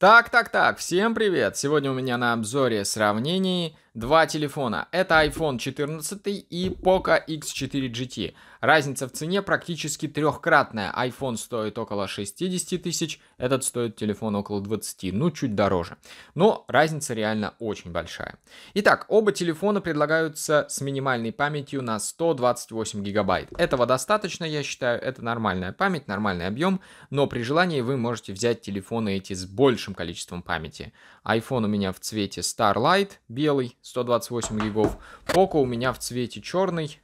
Так, так, так, всем привет! Сегодня у меня на обзоре сравнений Два телефона. Это iPhone 14 и Poco X4 GT. Разница в цене практически трехкратная. iPhone стоит около 60 тысяч, этот стоит телефон около 20, ну чуть дороже. Но разница реально очень большая. Итак, оба телефона предлагаются с минимальной памятью на 128 гигабайт. Этого достаточно, я считаю, это нормальная память, нормальный объем, но при желании вы можете взять телефоны эти с большим количеством памяти. iPhone у меня в цвете Starlight, белый, 128 гигов. Poco у меня в цвете черный,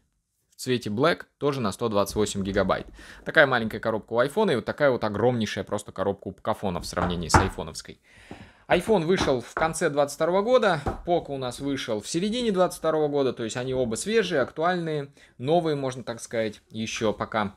в цвете Black, тоже на 128 гигабайт. Такая маленькая коробка у iPhone и вот такая вот огромнейшая просто коробка у Покафона в сравнении с айфоновской. iPhone вышел в конце 22 года, Poco у нас вышел в середине 22 года, то есть они оба свежие, актуальные, новые, можно так сказать, еще пока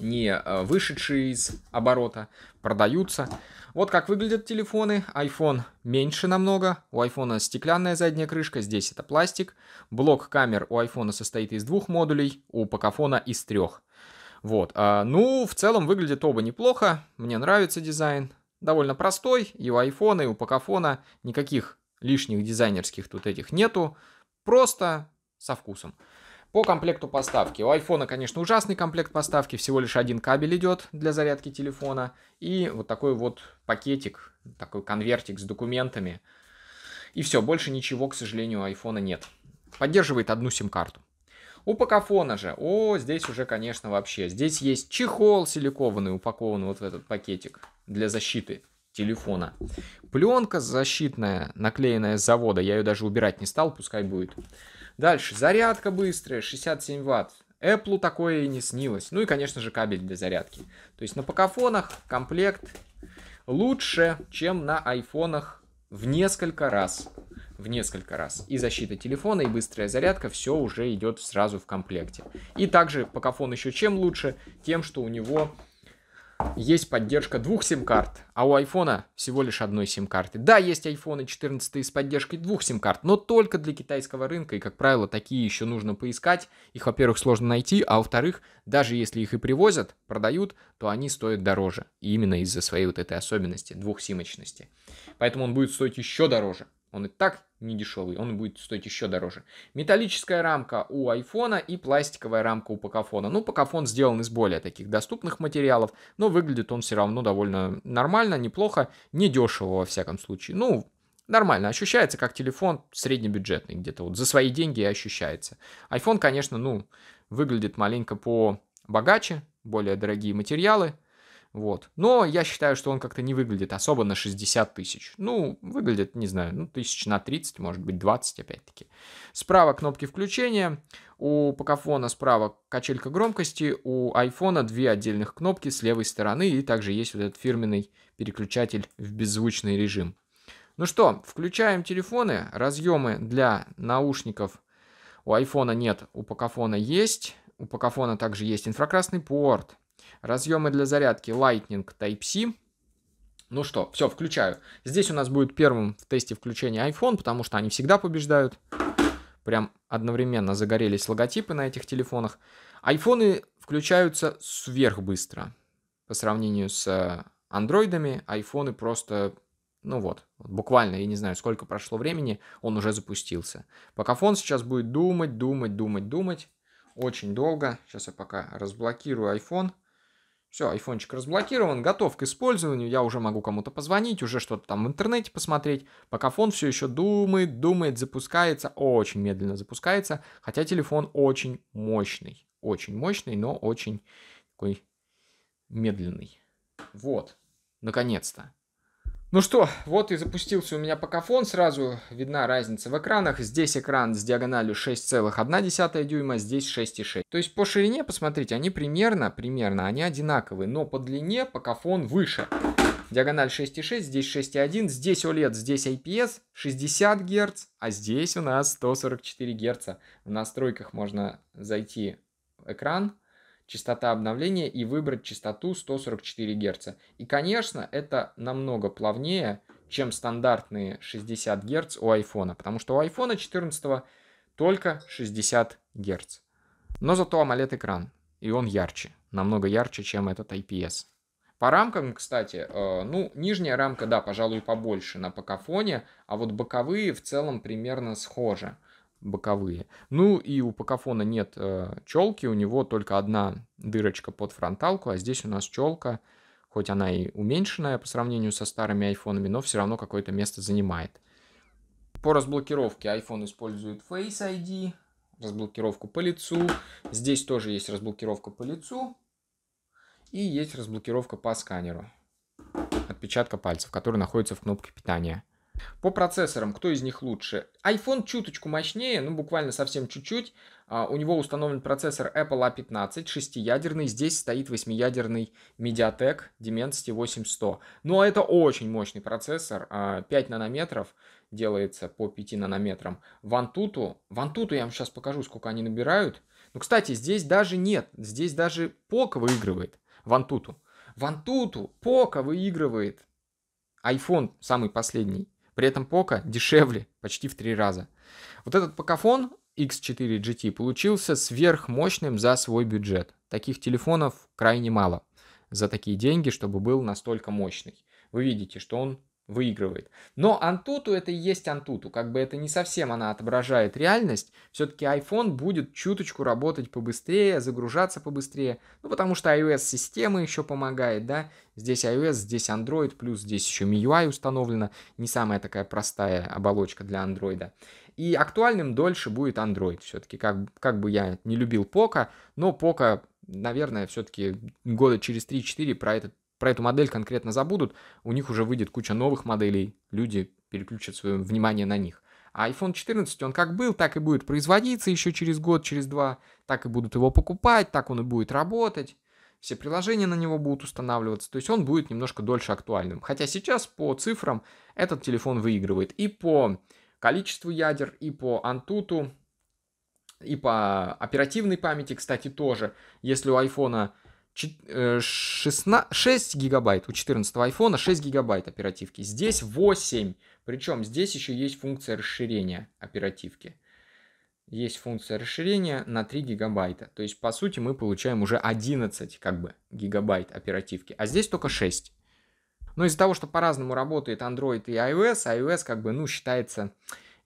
не э, вышедшие из оборота, продаются. Вот как выглядят телефоны. iPhone меньше намного. У iPhone стеклянная задняя крышка, здесь это пластик. Блок камер у iPhone состоит из двух модулей, у Покафона из трех. Вот. А, ну, в целом выглядит оба неплохо. Мне нравится дизайн. Довольно простой. И у iPhone, и у Покафона никаких лишних дизайнерских тут этих нету. Просто со вкусом. По комплекту поставки. У айфона, конечно, ужасный комплект поставки. Всего лишь один кабель идет для зарядки телефона. И вот такой вот пакетик, такой конвертик с документами. И все, больше ничего, к сожалению, у айфона нет. Поддерживает одну сим-карту. У Покафона же, о, здесь уже, конечно, вообще. Здесь есть чехол силикованный, упакованный вот в этот пакетик для защиты телефона. Пленка защитная, наклеенная с завода, я ее даже убирать не стал, пускай будет. Дальше, зарядка быстрая, 67 ватт. Apple такое и не снилось. Ну и, конечно же, кабель для зарядки. То есть на покафонах комплект лучше, чем на айфонах в несколько раз. В несколько раз. И защита телефона, и быстрая зарядка, все уже идет сразу в комплекте. И также покафон еще чем лучше? Тем, что у него есть поддержка двух сим-карт, а у iPhone всего лишь одной сим-карты. Да, есть iPhone 14 с поддержкой двух сим-карт, но только для китайского рынка, и, как правило, такие еще нужно поискать. Их, во-первых, сложно найти, а во-вторых, даже если их и привозят, продают, то они стоят дороже. И именно из-за своей вот этой особенности, двухсимочности. Поэтому он будет стоить еще дороже. Он и так не дешевый, он будет стоить еще дороже. Металлическая рамка у айфона и пластиковая рамка у Покафона. Ну, Покафон сделан из более таких доступных материалов, но выглядит он все равно довольно нормально, неплохо, не дешево во всяком случае. Ну, нормально, ощущается как телефон среднебюджетный где-то, вот за свои деньги и ощущается. iPhone, конечно, ну, выглядит маленько по богаче, более дорогие материалы – вот. Но я считаю, что он как-то не выглядит особо на 60 тысяч. Ну, выглядит, не знаю, ну, тысяч на 30, может быть, 20 опять-таки. Справа кнопки включения. У Покафона справа качелька громкости. У айфона две отдельных кнопки с левой стороны. И также есть вот этот фирменный переключатель в беззвучный режим. Ну что, включаем телефоны. Разъемы для наушников у айфона нет, у Покафона есть. У Покафона также есть инфракрасный порт Разъемы для зарядки Lightning Type-C. Ну что, все, включаю. Здесь у нас будет первым в тесте включение iPhone, потому что они всегда побеждают. Прям одновременно загорелись логотипы на этих телефонах. Айфоны включаются сверхбыстро. По сравнению с э, андроидами, айфоны просто... Ну вот, буквально, я не знаю, сколько прошло времени, он уже запустился. Пока фон сейчас будет думать, думать, думать, думать. Очень долго. Сейчас я пока разблокирую iPhone. Все, айфончик разблокирован, готов к использованию, я уже могу кому-то позвонить, уже что-то там в интернете посмотреть, пока фон все еще думает, думает, запускается, очень медленно запускается, хотя телефон очень мощный, очень мощный, но очень такой медленный. Вот, наконец-то. Ну что, вот и запустился у меня покафон, сразу видна разница в экранах. Здесь экран с диагональю 6,1 дюйма, здесь 6,6. То есть по ширине, посмотрите, они примерно, примерно, они одинаковые, но по длине покафон выше. Диагональ 6,6, здесь 6,1, здесь OLED, здесь IPS, 60 Гц, а здесь у нас 144 Гц. В настройках можно зайти экран, частота обновления и выбрать частоту 144 Гц. И, конечно, это намного плавнее, чем стандартные 60 Гц у iPhone, потому что у iPhone 14 только 60 Гц. Но зато AMOLED-экран, и он ярче, намного ярче, чем этот IPS. По рамкам, кстати, э, ну, нижняя рамка, да, пожалуй, побольше на Покафоне, а вот боковые в целом примерно схожи боковые. Ну и у покафона нет э, челки, у него только одна дырочка под фронталку, а здесь у нас челка, хоть она и уменьшенная по сравнению со старыми айфонами, но все равно какое-то место занимает. По разблокировке iPhone использует Face ID, разблокировку по лицу. Здесь тоже есть разблокировка по лицу. И есть разблокировка по сканеру отпечатка пальцев, который находится в кнопке питания. По процессорам, кто из них лучше? iPhone чуточку мощнее, ну буквально совсем чуть-чуть. Uh, у него установлен процессор Apple A15, шестиядерный. Здесь стоит восьмиядерный Mediatek Dimensity 8100. Ну, а это очень мощный процессор, uh, а, 5 нанометров делается по 5 нанометрам. Вантуту, Вантуту я вам сейчас покажу, сколько они набирают. Ну, кстати, здесь даже нет, здесь даже Пока выигрывает Вантуту. Вантуту Пока выигрывает iPhone самый последний. При этом Пока дешевле почти в три раза. Вот этот Покафон X4 GT получился сверхмощным за свой бюджет. Таких телефонов крайне мало за такие деньги, чтобы был настолько мощный. Вы видите, что он выигрывает. Но Antutu это и есть Antutu, как бы это не совсем она отображает реальность, все-таки iPhone будет чуточку работать побыстрее, загружаться побыстрее, ну потому что iOS-система еще помогает, да, здесь iOS, здесь Android, плюс здесь еще MIUI установлена, не самая такая простая оболочка для Android. И актуальным дольше будет Android все-таки, как, как бы я не любил Пока, но Пока, наверное, все-таки года через 3-4 про этот про эту модель конкретно забудут, у них уже выйдет куча новых моделей, люди переключат свое внимание на них. А iPhone 14, он как был, так и будет производиться еще через год, через два, так и будут его покупать, так он и будет работать, все приложения на него будут устанавливаться, то есть он будет немножко дольше актуальным. Хотя сейчас по цифрам этот телефон выигрывает и по количеству ядер, и по антуту, и по оперативной памяти, кстати, тоже. Если у iPhone 16, 6 э, гигабайт у 14 айфона, 6 гигабайт оперативки. Здесь 8. Причем здесь еще есть функция расширения оперативки. Есть функция расширения на 3 гигабайта. То есть, по сути, мы получаем уже 11 как бы, гигабайт оперативки. А здесь только 6. Но из-за того, что по-разному работает Android и iOS, iOS как бы, ну, считается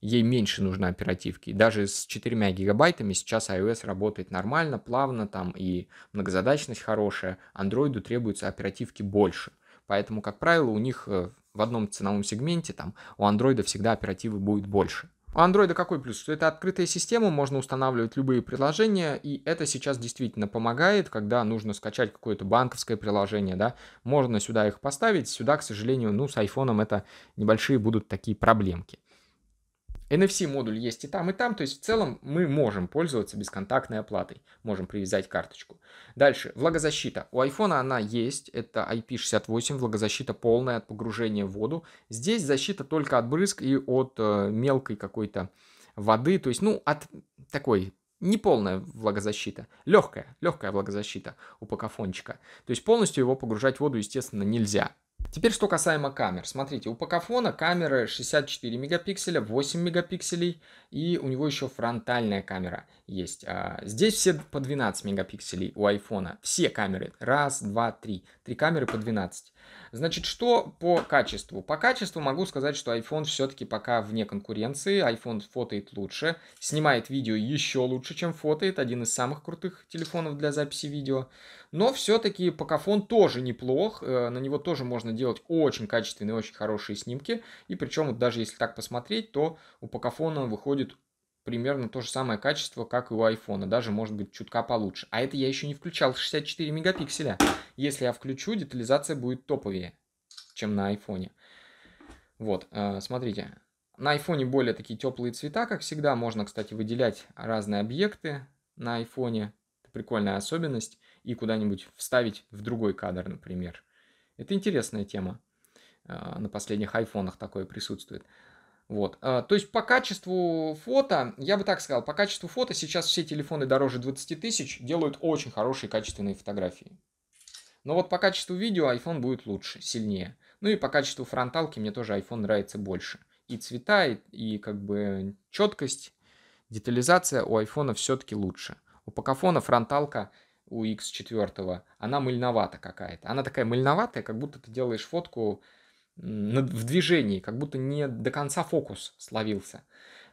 ей меньше нужно оперативки. даже с 4 гигабайтами сейчас iOS работает нормально, плавно, там и многозадачность хорошая. Андроиду требуется оперативки больше. Поэтому, как правило, у них э, в одном ценовом сегменте там у андроида всегда оперативы будет больше. У Android какой плюс? Что это открытая система, можно устанавливать любые приложения, и это сейчас действительно помогает, когда нужно скачать какое-то банковское приложение, да, можно сюда их поставить, сюда, к сожалению, ну, с айфоном это небольшие будут такие проблемки. NFC модуль есть и там, и там, то есть в целом мы можем пользоваться бесконтактной оплатой, можем привязать карточку. Дальше, влагозащита. У iPhone она есть, это IP68, влагозащита полная от погружения в воду. Здесь защита только от брызг и от э, мелкой какой-то воды, то есть, ну, от такой неполная влагозащита, легкая, легкая влагозащита у покафончика. То есть полностью его погружать в воду, естественно, нельзя. Теперь что касаемо камер. Смотрите, у Покафона камеры 64 мегапикселя, 8 мегапикселей и у него еще фронтальная камера есть. А, здесь все по 12 мегапикселей у айфона. Все камеры. Раз, два, три. Три камеры по 12. Значит, что по качеству? По качеству могу сказать, что iPhone все-таки пока вне конкуренции. iPhone фотоет лучше, снимает видео еще лучше, чем фотоет. Один из самых крутых телефонов для записи видео. Но все-таки Покафон тоже неплох. Э, на него тоже можно делать очень качественные, очень хорошие снимки. И причем, вот даже если так посмотреть, то у Покафона выходит примерно то же самое качество, как и у айфона, даже может быть чутка получше. А это я еще не включал 64 мегапикселя. Если я включу, детализация будет топовее, чем на айфоне. Вот, э, смотрите. На айфоне более такие теплые цвета, как всегда. Можно, кстати, выделять разные объекты на айфоне. Это прикольная особенность. И куда-нибудь вставить в другой кадр, например. Это интересная тема. Э, на последних айфонах такое присутствует. Вот. А, то есть по качеству фото, я бы так сказал, по качеству фото сейчас все телефоны дороже 20 тысяч делают очень хорошие качественные фотографии. Но вот по качеству видео iPhone будет лучше, сильнее. Ну и по качеству фронталки мне тоже iPhone нравится больше. И цвета, и, и как бы четкость, детализация у iPhone все-таки лучше. У Покафона фронталка у X4, она мыльновата какая-то. Она такая мыльноватая, как будто ты делаешь фотку в движении, как будто не до конца фокус словился.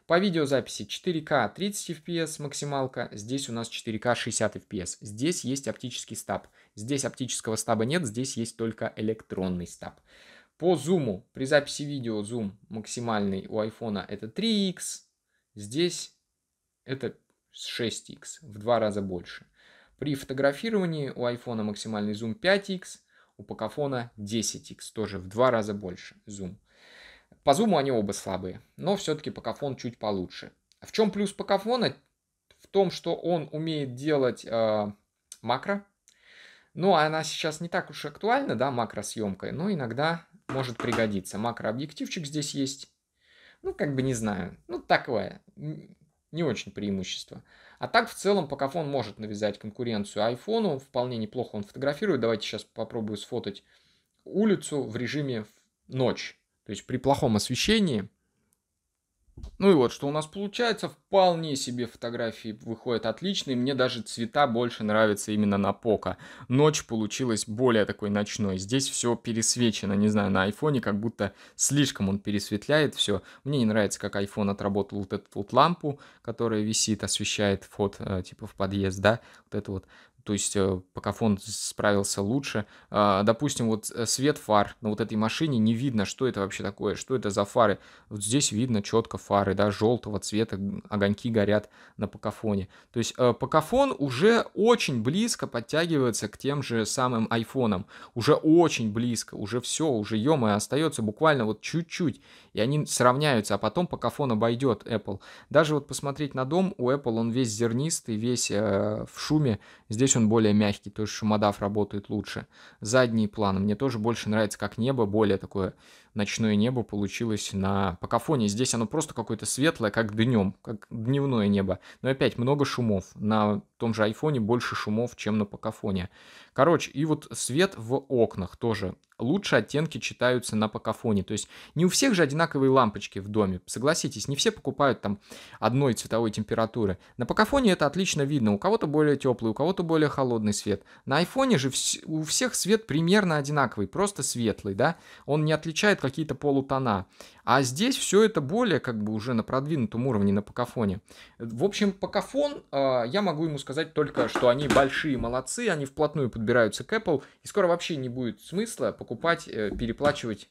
По видеозаписи 4К 30 FPS максималка, здесь у нас 4К 60 FPS. Здесь есть оптический стаб. Здесь оптического стаба нет, здесь есть только электронный стаб. По зуму, при записи видео зум максимальный у айфона это 3x, здесь это 6x, в два раза больше. При фотографировании у айфона максимальный зум 5x, у Покафона 10x, тоже в два раза больше зум. По зуму они оба слабые, но все-таки Покафон чуть получше. В чем плюс Покафона? В том, что он умеет делать э, макро. Ну, она сейчас не так уж актуальна, да, макросъемкой, но иногда может пригодиться. Макрообъективчик здесь есть. Ну, как бы не знаю. Ну, такое. Не очень преимущество. А так, в целом, Покафон может навязать конкуренцию айфону, вполне неплохо он фотографирует. Давайте сейчас попробую сфотать улицу в режиме ночь, то есть при плохом освещении – ну и вот, что у нас получается, вполне себе фотографии выходят отличные, мне даже цвета больше нравятся именно на Пока. Ночь получилась более такой ночной, здесь все пересвечено, не знаю, на айфоне как будто слишком он пересветляет все. Мне не нравится, как iPhone отработал вот эту вот лампу, которая висит, освещает вход э, типа в подъезд, да, вот это вот то есть э, пока фон справился лучше. А, допустим, вот э, свет фар на вот этой машине не видно, что это вообще такое, что это за фары. Вот здесь видно четко фары, да, желтого цвета, огоньки горят на покафоне. То есть э, покафон уже очень близко подтягивается к тем же самым айфонам, уже очень близко, уже все, уже ё остается буквально вот чуть-чуть, и они сравняются, а потом покафон обойдет Apple. Даже вот посмотреть на дом, у Apple он весь зернистый, весь э, в шуме, здесь Здесь он более мягкий, то есть шумодав работает лучше. Задний план мне тоже больше нравится как небо, более такое ночное небо получилось на Покафоне. Здесь оно просто какое-то светлое, как днем, как дневное небо. Но опять много шумов. На том же айфоне больше шумов, чем на Покафоне. Короче, и вот свет в окнах тоже. Лучше оттенки читаются на Покафоне. То есть не у всех же одинаковые лампочки в доме. Согласитесь, не все покупают там одной цветовой температуры. На Покафоне это отлично видно. У кого-то более теплый, у кого-то более холодный свет. На айфоне же у всех свет примерно одинаковый, просто светлый, да? Он не отличает какие-то полутона. А здесь все это более как бы уже на продвинутом уровне, на покафоне. В общем, покафон, э, я могу ему сказать только, что они большие молодцы, они вплотную подбираются к Apple, и скоро вообще не будет смысла покупать, э, переплачивать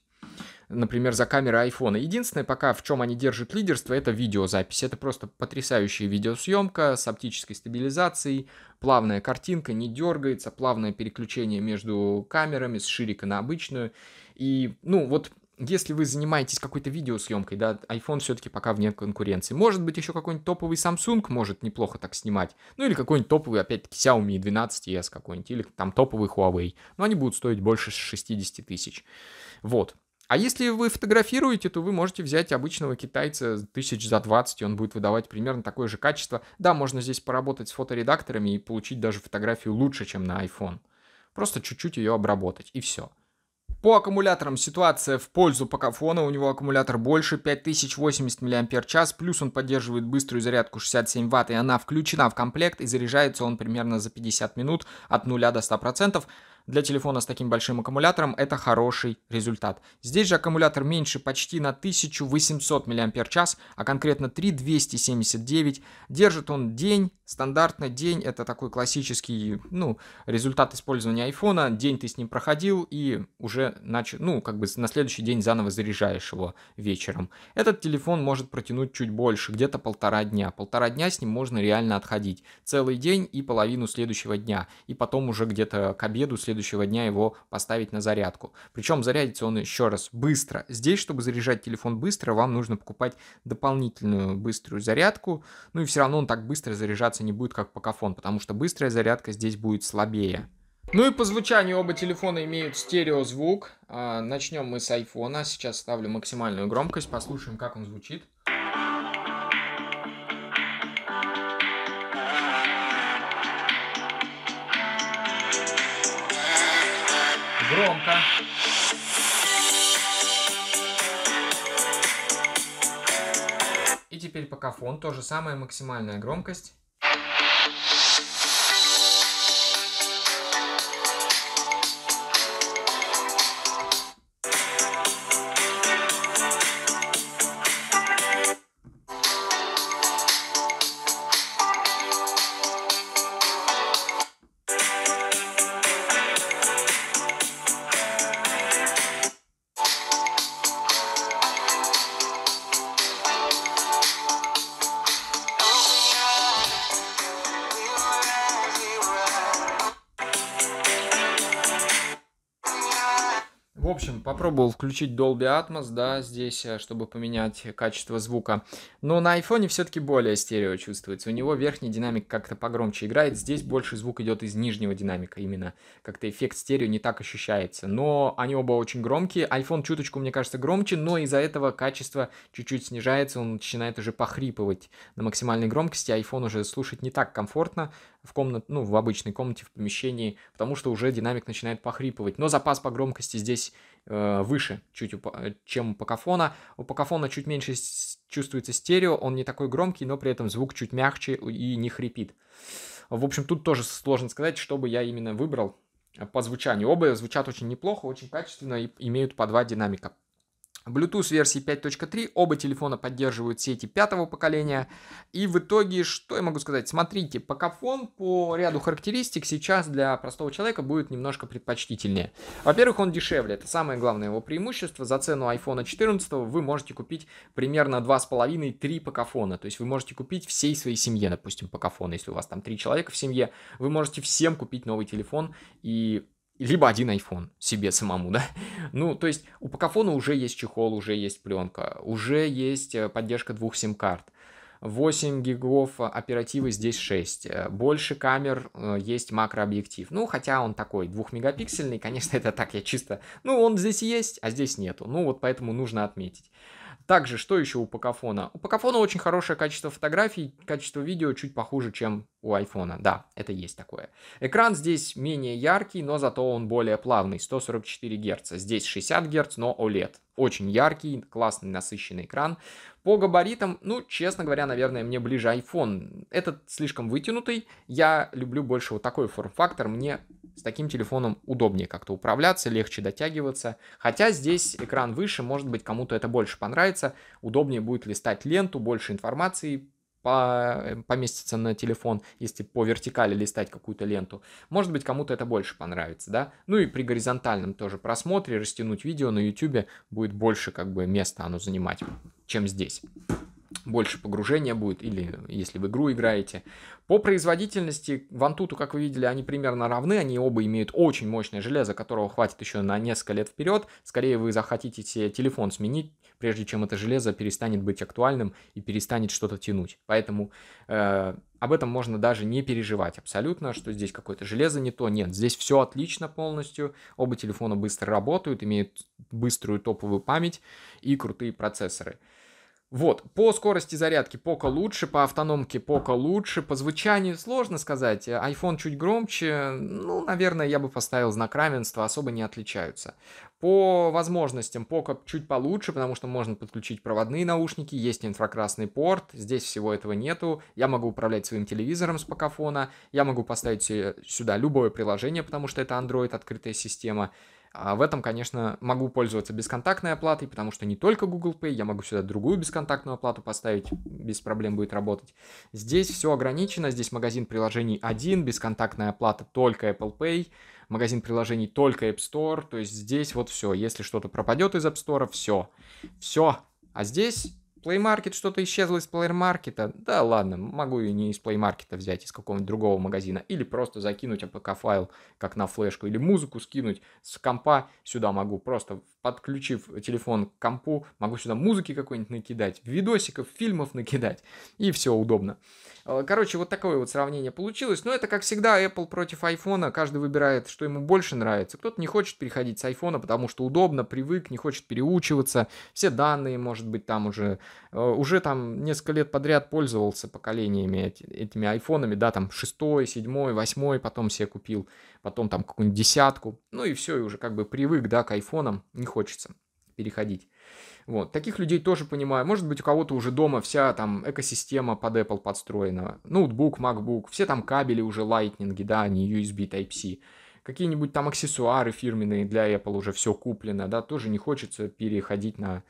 например, за камеры айфона. Единственное пока, в чем они держат лидерство, это видеозапись. Это просто потрясающая видеосъемка с оптической стабилизацией, плавная картинка, не дергается, плавное переключение между камерами с ширика на обычную. И, ну, вот если вы занимаетесь какой-то видеосъемкой, да, iPhone все-таки пока вне конкуренции. Может быть, еще какой-нибудь топовый Samsung может неплохо так снимать. Ну, или какой-нибудь топовый, опять-таки, Xiaomi 12S какой-нибудь, или там топовый Huawei. Но они будут стоить больше 60 тысяч. Вот. А если вы фотографируете, то вы можете взять обычного китайца тысяч за 20, и он будет выдавать примерно такое же качество. Да, можно здесь поработать с фоторедакторами и получить даже фотографию лучше, чем на iPhone. Просто чуть-чуть ее обработать, и все. По аккумуляторам ситуация в пользу Покафона. У него аккумулятор больше 5080 мАч, плюс он поддерживает быструю зарядку 67 Вт, и она включена в комплект, и заряжается он примерно за 50 минут от 0 до 100%. Для телефона с таким большим аккумулятором это хороший результат. Здесь же аккумулятор меньше почти на 1800 мАч, а конкретно 3279. Держит он день, стандартный день, это такой классический, ну, результат использования айфона. День ты с ним проходил и уже начал, ну, как бы на следующий день заново заряжаешь его вечером. Этот телефон может протянуть чуть больше, где-то полтора дня. Полтора дня с ним можно реально отходить. Целый день и половину следующего дня. И потом уже где-то к обеду следующего следующего дня его поставить на зарядку. Причем зарядится он еще раз быстро. Здесь, чтобы заряжать телефон быстро, вам нужно покупать дополнительную быструю зарядку. Ну и все равно он так быстро заряжаться не будет, как Покафон, потому что быстрая зарядка здесь будет слабее. Ну и по звучанию оба телефона имеют стереозвук. А, Начнем мы с айфона. Сейчас ставлю максимальную громкость, послушаем, как он звучит. громко. И теперь по фон то же самое, максимальная громкость. Попробовал включить Dolby Atmos, да, здесь, э, чтобы поменять качество звука. Но на айфоне все-таки более стерео чувствуется. У него верхний динамик как-то погромче играет, здесь больше звук идет из нижнего динамика именно. Как-то эффект стерео не так ощущается. Но они оба очень громкие. iPhone чуточку, мне кажется, громче, но из-за этого качество чуть-чуть снижается, он начинает уже похрипывать на максимальной громкости. iPhone уже слушать не так комфортно в комнат, ну, в обычной комнате, в помещении, потому что уже динамик начинает похрипывать. Но запас по громкости здесь э, выше, чуть, чем у Покафона. У Покафона чуть меньше чувствуется стерео, стерео, он не такой громкий, но при этом звук чуть мягче и не хрипит. В общем, тут тоже сложно сказать, что бы я именно выбрал по звучанию. Оба звучат очень неплохо, очень качественно и имеют по два динамика. В Bluetooth версии 5.3 оба телефона поддерживают сети пятого поколения. И в итоге, что я могу сказать? Смотрите, Покафон по ряду характеристик сейчас для простого человека будет немножко предпочтительнее. Во-первых, он дешевле. Это самое главное его преимущество. За цену iPhone 14 вы можете купить примерно 2,5-3 Покафона. То есть вы можете купить всей своей семье, допустим, Покафон. Если у вас там 3 человека в семье, вы можете всем купить новый телефон и либо один iPhone себе самому, да. Ну, то есть у Покафона уже есть чехол, уже есть пленка, уже есть э, поддержка двух сим-карт. 8 гигов оперативы, здесь 6. Э, больше камер, э, есть макрообъектив. Ну, хотя он такой двухмегапиксельный, конечно, это так, я чисто... Ну, он здесь есть, а здесь нету. Ну, вот поэтому нужно отметить. Также, что еще у Покафона? У Покафона очень хорошее качество фотографий, качество видео чуть похуже, чем у айфона. Да, это есть такое. Экран здесь менее яркий, но зато он более плавный, 144 Гц. Здесь 60 Гц, но OLED. Очень яркий, классный, насыщенный экран. По габаритам, ну, честно говоря, наверное, мне ближе iPhone. Этот слишком вытянутый, я люблю больше вот такой форм-фактор, мне с таким телефоном удобнее как-то управляться, легче дотягиваться. Хотя здесь экран выше, может быть, кому-то это больше понравится, удобнее будет листать ленту, больше информации по, эм, поместится на телефон, если по вертикали листать какую-то ленту. Может быть, кому-то это больше понравится, да? Ну и при горизонтальном тоже просмотре растянуть видео на YouTube будет больше как бы места оно занимать, чем здесь больше погружения будет, или если в игру играете. По производительности Вантуту, как вы видели, они примерно равны, они оба имеют очень мощное железо, которого хватит еще на несколько лет вперед. Скорее вы захотите себе телефон сменить, прежде чем это железо перестанет быть актуальным и перестанет что-то тянуть. Поэтому э, об этом можно даже не переживать абсолютно, что здесь какое-то железо не то. Нет, здесь все отлично полностью. Оба телефона быстро работают, имеют быструю топовую память и крутые процессоры. Вот, по скорости зарядки пока лучше, по автономке пока лучше, по звучанию сложно сказать, э, iPhone чуть громче, ну, наверное, я бы поставил знак равенства, особо не отличаются. По возможностям пока чуть получше, потому что можно подключить проводные наушники, есть инфракрасный порт, здесь всего этого нету, я могу управлять своим телевизором с покафона, я могу поставить сюда любое приложение, потому что это Android, открытая система, а в этом, конечно, могу пользоваться бесконтактной оплатой, потому что не только Google Pay, я могу сюда другую бесконтактную оплату поставить, без проблем будет работать. Здесь все ограничено, здесь магазин приложений один, бесконтактная оплата только Apple Pay, магазин приложений только App Store, то есть здесь вот все, если что-то пропадет из App Store, все, все. А здесь Плеймаркет что-то исчезло из плеймаркета. Да ладно, могу и не из плеймаркета взять, из какого-нибудь другого магазина. Или просто закинуть APK файл, как на флешку. Или музыку скинуть с компа сюда могу. Просто подключив телефон к компу, могу сюда музыки какой-нибудь накидать, видосиков, фильмов накидать, и все удобно. Э, короче, вот такое вот сравнение получилось. Но это, как всегда, Apple против iPhone. Каждый выбирает, что ему больше нравится. Кто-то не хочет переходить с iPhone, потому что удобно, привык, не хочет переучиваться. Все данные, может быть, там уже... Э, уже там несколько лет подряд пользовался поколениями эти, этими айфонами, да, там 6, 7, 8, потом себе купил, потом там какую-нибудь десятку. Ну и все, и уже как бы привык, да, к айфонам. Не хочется переходить. Вот. Таких людей тоже понимаю. Может быть, у кого-то уже дома вся там экосистема под Apple подстроена. Ноутбук, MacBook, все там кабели уже Lightning, да, не USB Type-C. Какие-нибудь там аксессуары фирменные для Apple уже все куплено, да, тоже не хочется переходить на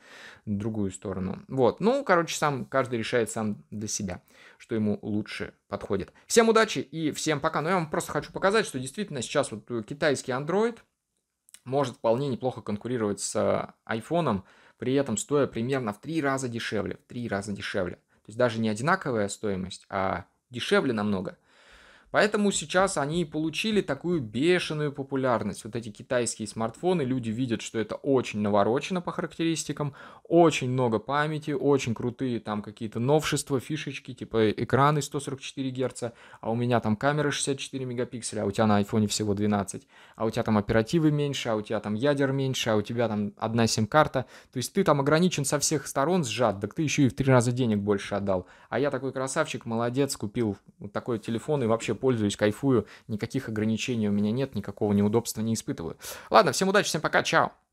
другую сторону. Вот, ну, короче, сам каждый решает сам для себя, что ему лучше подходит. Всем удачи и всем пока. Но ну, я вам просто хочу показать, что действительно сейчас вот китайский Android – может вполне неплохо конкурировать с iPhone, э, при этом стоя примерно в три раза дешевле, в три раза дешевле. То есть даже не одинаковая стоимость, а дешевле намного – Поэтому сейчас они получили такую бешеную популярность. Вот эти китайские смартфоны, люди видят, что это очень наворочено по характеристикам, очень много памяти, очень крутые там какие-то новшества, фишечки, типа экраны 144 Гц, а у меня там камера 64 мегапикселя, а у тебя на айфоне всего 12, а у тебя там оперативы меньше, а у тебя там ядер меньше, а у тебя там одна сим-карта. То есть ты там ограничен со всех сторон, сжат, так ты еще и в три раза денег больше отдал. А я такой красавчик, молодец, купил вот такой телефон и вообще пользуюсь, кайфую, никаких ограничений у меня нет, никакого неудобства не испытываю. Ладно, всем удачи, всем пока, чао!